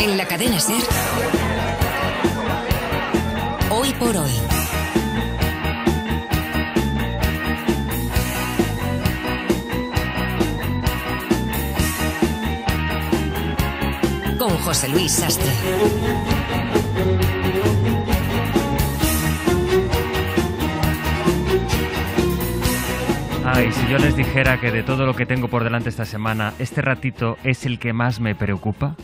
En la cadena Ser. Hoy por hoy. Con José Luis Sastre. Ay, si yo les dijera que de todo lo que tengo por delante esta semana, este ratito es el que más me preocupa.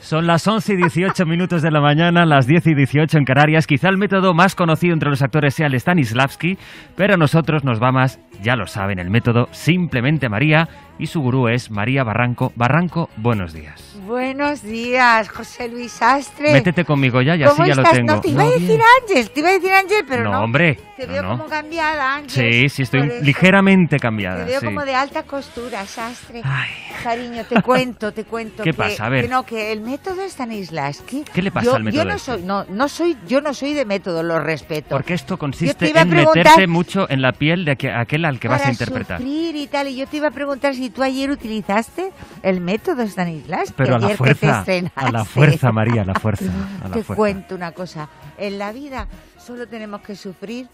Son las 11 y 18 minutos de la mañana, las 10 y 18 en Canarias. Quizá el método más conocido entre los actores sea el Stanislavski, pero a nosotros nos va más, ya lo saben, el método Simplemente María y su gurú es María Barranco. Barranco, buenos días. Buenos días, José Luis Astre. Métete conmigo ya, ya sí, ya lo tengo. No, te iba a decir Ángel, te iba a decir Ángel, pero no. no hombre. Te veo como cambiada, Ángel. Sí, sí, estoy ligeramente cambiada. Te veo como de alta costura, Sastre. Ay. Cariño, te cuento, te cuento. ¿Qué pasa? A ver. Que no, que el método Stanislavski. ¿Qué le pasa al método? Yo no este? soy, no, soy, yo no soy de método, lo respeto. Porque esto consiste en meterse mucho en la piel de aquel, al que vas a interpretar. y tal, y yo te iba a preguntar si tú ayer utilizaste el método Stanislavski a la fuerza, A la fuerza, María, a la fuerza. te cuento una cosa. En la vida solo tenemos que sufrir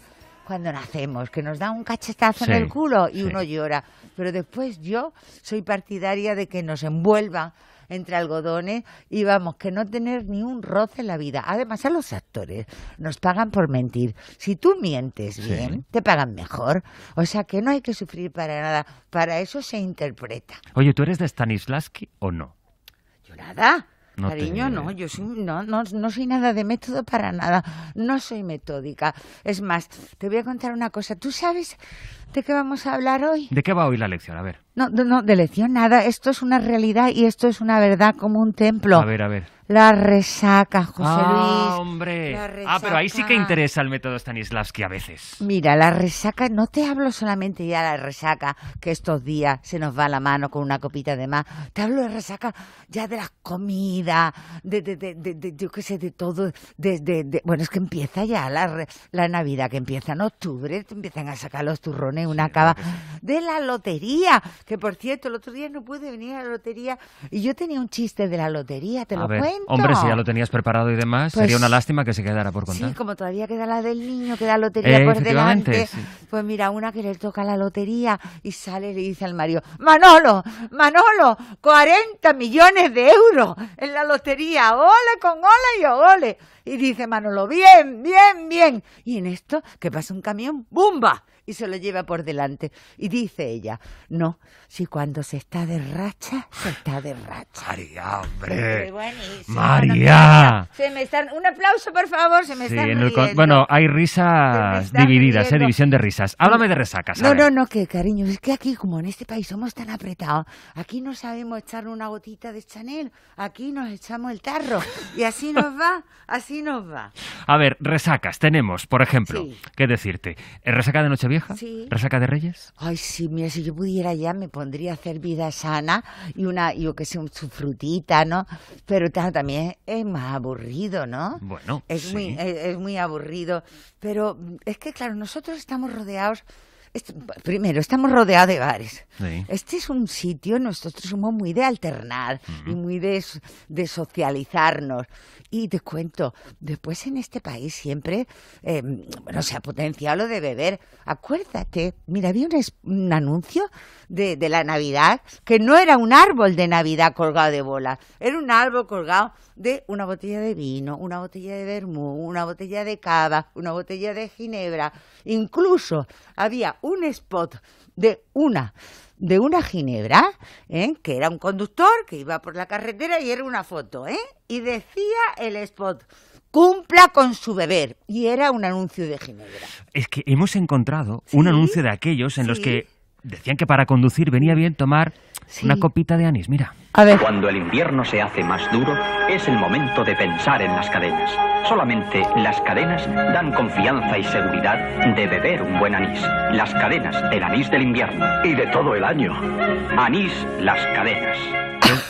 cuando nacemos, que nos da un cachetazo en el culo y uno llora. Pero después yo soy partidaria de que nos envuelvan entre algodones y vamos, que no tener ni un roce en la vida. Además, a los actores nos pagan por mentir. Si tú mientes bien, te pagan mejor. O sea que no hay que sufrir para nada. Para eso se interpreta. Oye, ¿tú eres de Stanislavski o no? Yo nada. Cariño, no, ¿eh? yo soy, no, no, no, soy nada de método para nada, no soy metódica. Es más, te voy a contar una cosa. ¿Tú sabes ¿De qué vamos a hablar hoy? ¿De qué va hoy la lección? A ver. No, no, de lección nada. Esto es una realidad y esto es una verdad como un templo. A ver, a ver. La resaca, José ah, hombre! Ah, pero ahí sí que interesa el método Stanislavski a veces. Mira, la resaca, no te hablo solamente ya de la resaca, que estos días se nos va la mano con una copita de más. Te hablo de resaca ya de la comida, de, de, de, yo qué sé, de todo. De, bueno, es que empieza ya la, la Navidad, que empieza en octubre, te empiezan a sacar los turrones una cava de la lotería. Que por cierto, el otro día no pude venir a la lotería y yo tenía un chiste de la lotería, te lo cuento. Hombre, si ya lo tenías preparado y demás, pues sería una lástima que se quedara por contar. Sí, como todavía queda la del niño, queda lotería eh, por delante. Pues mira, una que le toca la lotería y sale y le dice al Mario Manolo, Manolo, 40 millones de euros en la lotería, ole con ole y ole. Y dice Manolo: Bien, bien, bien. Y en esto, que pasa un camión, ¡bumba! y se lo lleva por delante. Y dice ella, no, si cuando se está de racha, se está de racha. María, hombre. María. Se me están, un aplauso, por favor, se me están Bueno, hay risas divididas, eh, división de risas. Háblame de resacas. No, no, no, que cariño, es que aquí, como en este país somos tan apretados, aquí no sabemos echar una gotita de Chanel, aquí nos echamos el tarro. Y así nos va, así nos va. A ver, resacas, tenemos, por ejemplo, ¿qué decirte? Eh, resaca de Nochevieja ¿Resaca de Reyes? Ay, sí, mira, si yo pudiera ya me pondría a hacer vida sana y una, yo que sé, su frutita, ¿no? Pero también es más aburrido, ¿no? Bueno, es, muy, es muy aburrido. Pero es que, claro, nosotros estamos rodeados primero, estamos rodeados de bares. Este es un sitio, nosotros somos muy de alternar y muy de, de, socializarnos. Y te cuento, después en este país siempre, em, bueno, se ha potenciado lo de beber. Acuérdate, mira, había un, anuncio de, de la Navidad que no era un árbol de Navidad colgado de bola, era un árbol colgado de una botella de vino, una botella de vermú, una botella de cava, una botella de ginebra. Incluso había un spot de una de una ginebra, ¿eh? que era un conductor que iba por la carretera y era una foto, ¿eh? y decía el spot cumpla con su beber. Y era un anuncio de Ginebra. Es que hemos encontrado un anuncio de aquellos en los que decían que para conducir venía bien tomar una copita de anís, mira. A ver. Cuando el invierno se hace más duro, es el momento de pensar en las cadenas. Solamente las cadenas dan confianza y seguridad de beber un buen anís. Las cadenas el anís del invierno y de todo el año. Anís, las cadenas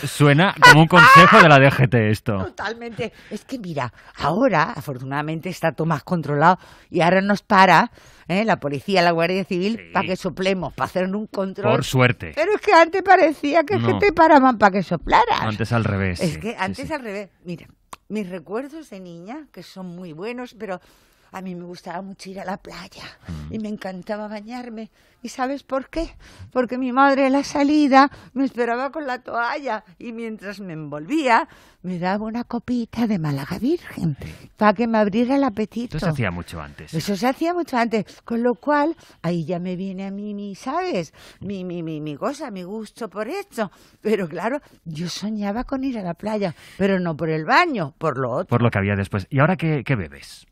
suena como un consejo de la DGT esto. Totalmente. Es que mira, ahora afortunadamente está todo más controlado y ahora nos para ¿eh? la policía, la Guardia Civil, para que soplemos, para hacer un control. Por suerte. Pero es que antes parecía que, te paraban para que soplaras. Antes al revés. Es que antes al revés. Mira, mis recuerdos de niña, que son muy buenos, pero a mí me gustaba mucho ir a la playa y mm. me encantaba bañarme. ¿Y sabes por qué? Porque mi madre a la salida me esperaba con la toalla y mientras me envolvía me daba una copita de Málaga Virgen para que me abriera el apetito. Eso se hacía mucho antes. Eso se hacía mucho antes. Con lo cual, ahí ya me viene a mí mi, ¿sabes? Mi, mi, mi, mi cosa, mi gusto por esto. Pero claro, yo soñaba con ir a la playa, pero no por el baño, por lo otro. Por lo que había después. ¿Y ahora qué, qué bebes?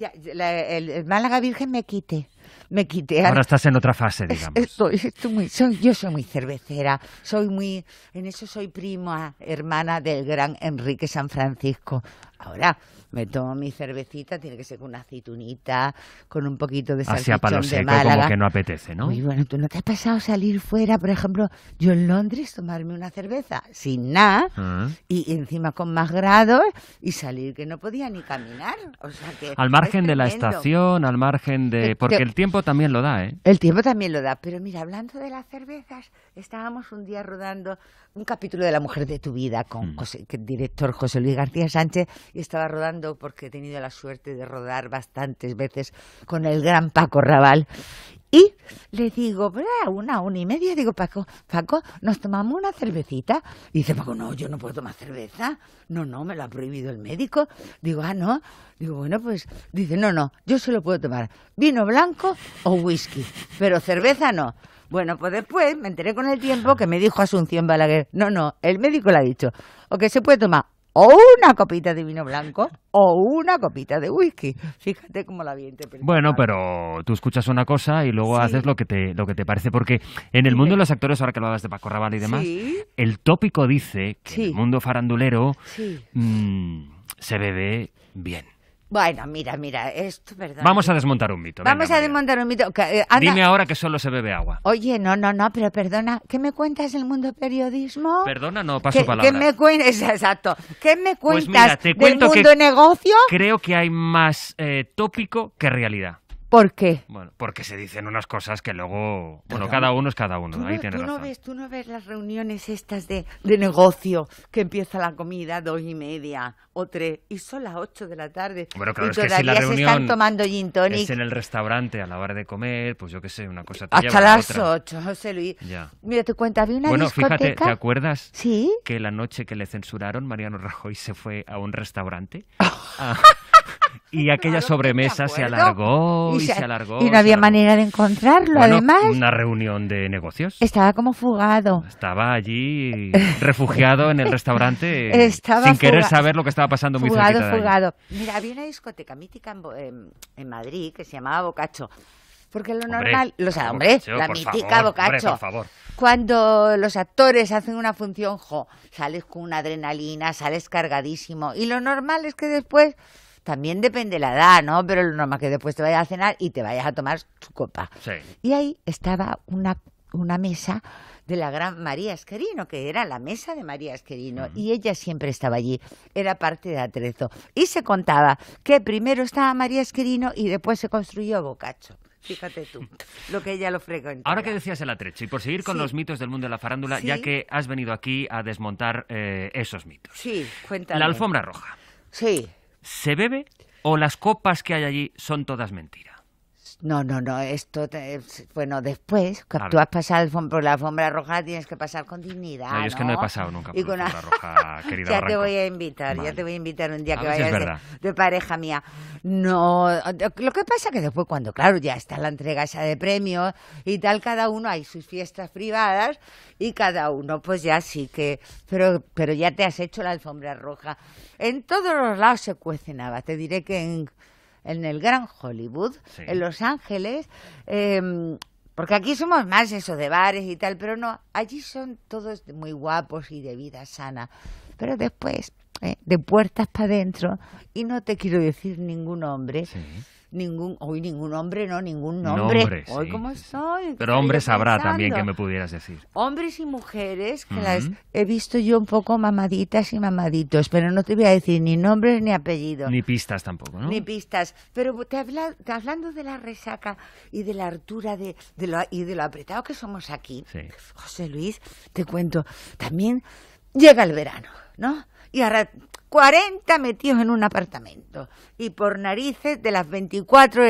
Ya, el, Málaga Virgen me quite. Me quité. Ahora estás en otra fase, digamos. Estoy, estoy muy, yo soy muy cervecera, soy muy, en eso soy prima, hermana del gran Enrique San Francisco. Ahora, me tomo mi cervecita, tiene que ser con una aceitunita, con un poquito de salchichón Hacia palo seco, como que no apetece, ¿no? Y bueno, ¿tú no te has pasado salir fuera, por ejemplo, yo en Londres tomarme una cerveza sin nada ah. y encima con más grados y salir que no podía ni caminar? O sea que al margen de la estación, al margen de... Este porque el tiempo también lo da, ¿eh? El tiempo también lo da, pero mira, hablando de las cervezas, estábamos un día rodando un capítulo de La Mujer de tu Vida con mm. el director José Luis García Sánchez y estaba rodando porque he tenido la suerte de rodar bastantes veces con el gran Paco Raval. Y le digo, una, una y media, digo, Paco, Paco, ¿nos tomamos una cervecita? Y dice, Paco, no, yo no puedo tomar cerveza. No, no, me lo ha prohibido el médico. Digo, ah, no. Digo, bueno, pues, dice, no, no, yo solo puedo tomar vino blanco o whisky, pero cerveza no. Bueno, pues después me enteré con el tiempo que me dijo Asunción Balaguer, no, no, el médico le ha dicho, o que se puede tomar o una copita de vino blanco o una copita de whisky. Fíjate cómo la había Bueno, pero tú escuchas una cosa y luego haces lo que te lo que te parece porque en el mundo de los actores ahora que lo de Paco Rabal y demás, el tópico dice que el mundo farandulero mm, se bebe bien. Bueno, mira, mira, esto, perdón. Vamos a desmontar un mito. Vamos a desmontar un mito. Eh, Dime ahora que solo se bebe agua. Oye, no, no, no, pero perdona, ¿qué me cuentas del mundo periodismo? Perdona, no, paso palabra. ¿qué me cuentas? Exacto. ¿Qué me pues cuentas del mundo negocio? Creo que hay más eh, tópico que realidad. ¿Por qué? Bueno, porque se dicen unas cosas que luego, bueno, cada uno es cada uno. Tú no, ahí tú ves, tú no ves las reuniones estas de, de negocio que empieza la comida a dos y media o tres y son las ocho de la tarde. Bueno, claro, y es todavía que si la se están tomando gin tonic. Es en el restaurante a la hora de comer, pues yo qué sé, una cosa. Hasta las otra. ocho, José Luis. Ya. Mira, te cuentas había una bueno, discoteca. Bueno, fíjate, ¿te acuerdas? Sí. Que la noche que le censuraron, Mariano Rajoy se fue a un restaurante. Oh. a ah. Y aquella sobremesa se alargó y, se, alargó. Y no había manera de encontrarlo, además. Una reunión de negocios. Estaba como fugado. Estaba allí refugiado en el restaurante estaba sin querer saber lo que estaba pasando muy fugado, fugado. Mira, había una discoteca mítica en, Madrid que se llamaba Bocacho. Porque lo normal, los, hombres hombre, la mítica bocacho. por favor. Cuando los actores hacen una función, jo, sales con una adrenalina, sales cargadísimo. Y lo normal es que después también depende la edad, ¿no? Pero lo normal que después te vayas a cenar y te vayas a tomar tu copa. Sí. Y ahí estaba una, una mesa de la gran María Esquerino, que era la mesa de María Esquerino, y ella siempre estaba allí, era parte de Atrezo. Y se contaba que primero estaba María Esquerino y después se construyó Bocacho. Fíjate tú, lo que ella lo frecuenta. Ahora que decías el atrecho, y por seguir con los mitos del mundo de la farándula, ya que has venido aquí a desmontar eh, esos mitos. Sí, cuéntame. La alfombra roja. Sí se bebe o las copas que hay allí son todas mentiras? No, no, no, esto, bueno, después, tú has pasado por la alfombra roja, tienes que pasar con dignidad. No, yo es que no he pasado nunca por la alfombra roja, querida. ya te voy a invitar, ya te voy a invitar un día que vayas de, pareja mía. No, lo que pasa que después, cuando, claro, ya está la entrega esa de premios y tal, cada uno hay sus fiestas privadas y cada uno, pues ya sí que, pero, pero ya te has hecho la alfombra roja. En todos los lados se cuece te diré que en en el Gran Hollywood, en Los Ángeles. Em, porque aquí somos más eso de bares y tal, pero no, allí son todos muy guapos y de vida sana. Pero después, eh, de puertas para adentro, y no te quiero decir ningún hombre, ningún, hoy ningún hombre, no, ningún nombre. nombre hoy soy. Pero hombres habrá también que me pudieras decir. Hombres y mujeres que las he visto yo un poco mamaditas y mamaditos, pero no te voy a decir ni nombres ni apellidos. Ni pistas tampoco, ¿no? Ni pistas. Pero te, habla, hablando de la resaca y de la hartura de, lo, y de lo apretado que somos aquí, José Luis, te cuento, también llega el verano, ¿no? Y ahora 40 metidos en un apartamento y por narices de las 24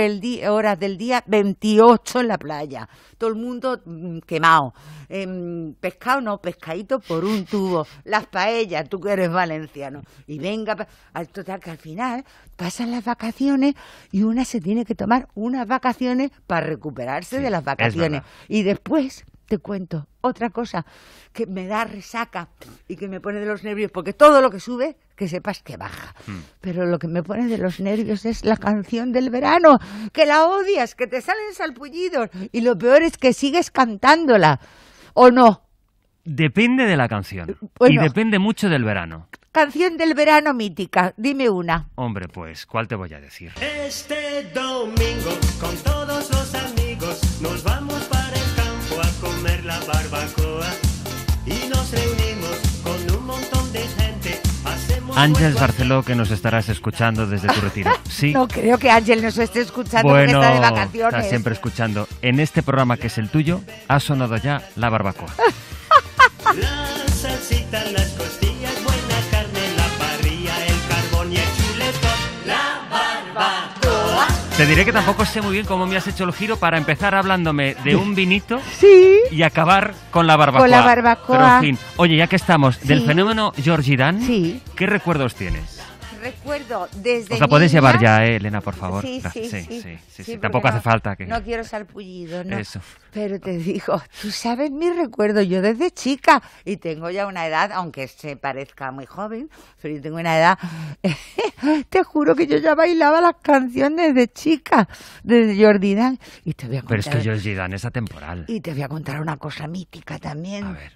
horas del día, 28 en la playa. Todo el mundo mm, quemado. Em, pescado no, pescadito por un tubo. Las paellas, tú que eres valenciano. Y venga, al total que al final pasan las vacaciones y una se tiene que tomar unas vacaciones para recuperarse de las vacaciones. Y después te cuento otra cosa que me da resaca y que me pone de los nervios, porque todo lo que sube, que sepas que baja. Hmm. Pero lo que me pone de los nervios es la canción del verano, que la odias, que te salen salpullidos y lo peor es que sigues cantándola, ¿o no? Depende de la canción y depende mucho del verano. Canción del verano mítica, dime una. Hombre, pues, ¿cuál te voy a decir? Este domingo con todos los amigos nos vamos la y nos reunimos con un montón de gente. Ángel Barceló, que nos estarás escuchando desde tu retiro. Sí. No creo que Ángel nos esté escuchando bueno, porque está de vacaciones. Está siempre escuchando. En este programa que es el tuyo, ha sonado ya la barbacoa. la salsita, las costillas. Te diré que tampoco sé muy bien cómo me has hecho el giro para empezar hablándome de un vinito y acabar con la barbacoa. Con la Pero en fin, oye, ya que estamos, del fenómeno Georgie Dan, ¿qué recuerdos tienes? recuerdo desde. O la puedes llevar ya, eh, Elena, por favor. Sí, sí, sí. Tampoco hace falta que. No quiero salpullido, ¿no? Eso. Pero te digo, tú sabes mi recuerdo. Yo desde chica, y tengo ya una edad, aunque se parezca muy joven, pero yo tengo una edad. te juro que yo ya bailaba las canciones de chica, desde Jordi Dan. Y te voy a contar... Pero es que Jordi Dan es atemporal. Y te voy a contar una cosa mítica también. A ver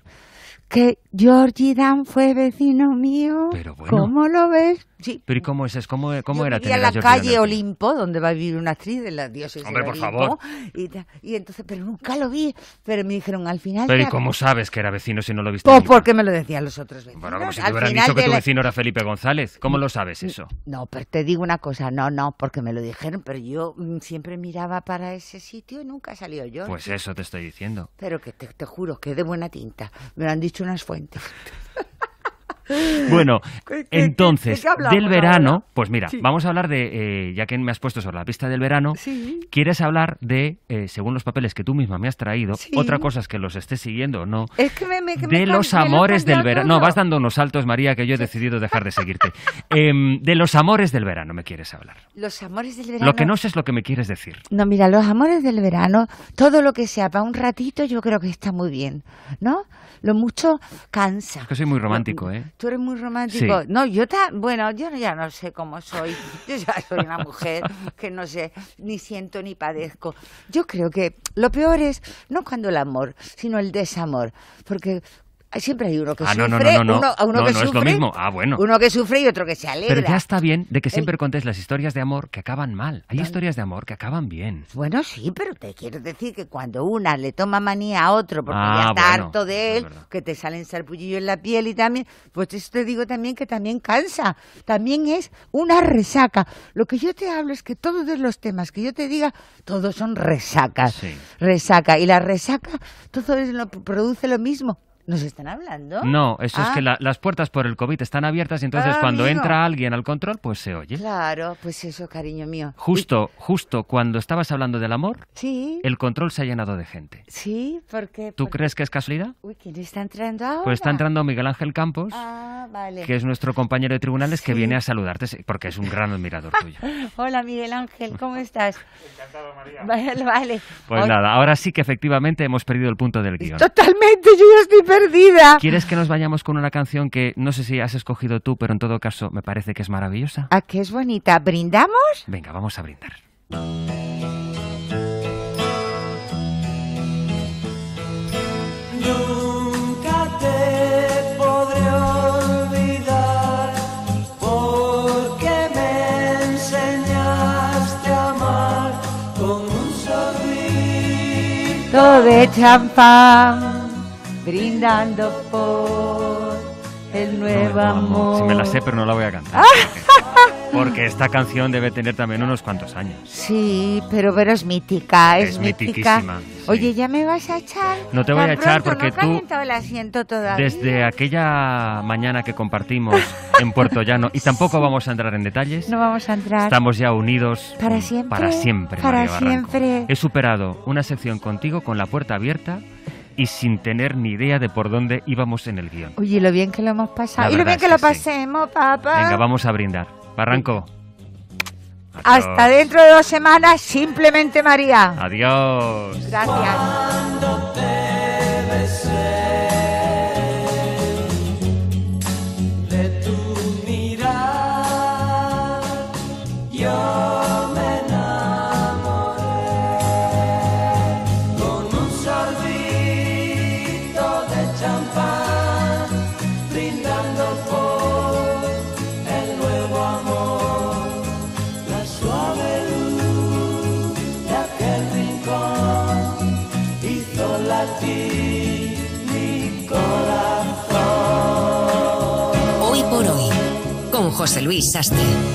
que Georgie Dan fue vecino mío. Pero bueno. ¿Cómo lo ves? Sí. Pero ¿y cómo es? ¿Cómo, cómo yo era vivía en la calle Olimpo, donde va a vivir una actriz de la diócesis Hombre, por favor. Y, entonces, pero nunca lo vi. Pero me dijeron, al final... Pero ¿y cómo sabes que era vecino si no lo viste? Pues porque me lo decían los otros vecinos. Bueno, como si te hubieran dicho que tu vecino era Felipe González. ¿Cómo lo sabes eso? No, pero te digo una cosa. No, no, porque me lo dijeron, pero yo mm, siempre miraba para ese sitio y nunca salió yo. Pues eso te estoy diciendo. Pero que te, juro que de buena tinta. Me lo han dicho unas fuentes. Bueno, entonces, del verano, pues mira, vamos a hablar de, eh, ya que me has puesto sobre la pista del verano, quieres hablar de, eh, según los papeles que tú misma me has traído, otra cosa es que los estés siguiendo o no, me, de los amores del verano. No, vas dando unos saltos, María, que yo he decidido dejar de seguirte. Em, de los amores del verano me quieres hablar. Los amores del verano. Lo que no sé es lo que me quieres decir. No, mira, los amores del verano, todo lo que sea para un ratito, yo creo que está muy bien, ¿no? Lo mucho cansa. Es que soy muy romántico, ¿eh? Tú eres muy romántico. No, yo bueno, yo ya no sé cómo soy. Yo ya soy una mujer que no sé, ni siento ni padezco. Yo creo que lo peor es no cuando el amor, sino el desamor. Porque siempre hay uno que ah, sufre, no, no, uno, que sufre, lo mismo. Ah, uno que sufre y otro que se alegra. Pero ya está bien de que siempre contes las historias de amor que acaban mal. Hay historias de amor que acaban bien. Bueno, sí, pero te quiero decir que cuando una le toma manía a otro porque ah, ya está harto de él, que te salen sarpullillos en la piel y también, pues eso te digo también que también cansa, también es una resaca. Lo que yo te hablo es que todos los temas que yo te diga, todos son resacas, resaca y la resaca todo es produce lo mismo, ¿Nos están hablando? No, eso es que ah. las puertas por el COVID están abiertas y entonces ah, cuando entra alguien al control, pues se oye. Claro, pues eso, cariño mío. Justo, justo cuando estabas hablando del amor, sí. el control se ha llenado de gente. Sí, porque... ¿Tú crees que es casualidad? Uy, ¿quién está entrando ahora? Pues está entrando Miguel Ángel Campos, ah, que es nuestro compañero de tribunales que viene a saludarte, porque es un gran admirador tuyo. Hola, Miguel Ángel, ¿cómo estás? Encantado, María. Vale, vale. Pues nada, ahora sí que efectivamente hemos perdido el punto del guión. Totalmente, yo ya estoy ¿Quieres que nos vayamos con una canción que no sé si has escogido tú, pero en todo caso me parece que es maravillosa? Ah, que es bonita? ¿Brindamos? Venga, vamos a brindar. Nunca te podré olvidar porque me enseñaste a amar con un de champán brindando por el nuevo amor. Si me la sé, pero no la voy a cantar. Porque esta canción debe tener también unos cuantos años. Sí, pero, pero es mítica, es, mítica. Oye, ¿ya me vas a echar? No te voy a echar porque tú... Desde aquella mañana que compartimos en Puerto Llano, y tampoco vamos a entrar en detalles. No vamos a entrar. Estamos ya unidos. Para siempre. Para siempre, Para siempre. He superado una sección contigo con la puerta abierta y sin tener ni idea de por dónde íbamos en el guión. Oye, lo bien que lo hemos pasado. Y lo bien que, lo pasemos, papá. Venga, vamos a brindar. Barranco. Hasta dentro de dos semanas, simplemente María. Adiós. Gracias. brindando por el nuevo amor, la suave luz de aquel rincón hizo latir mi corazón. Hoy por hoy, con José Luis Sastre.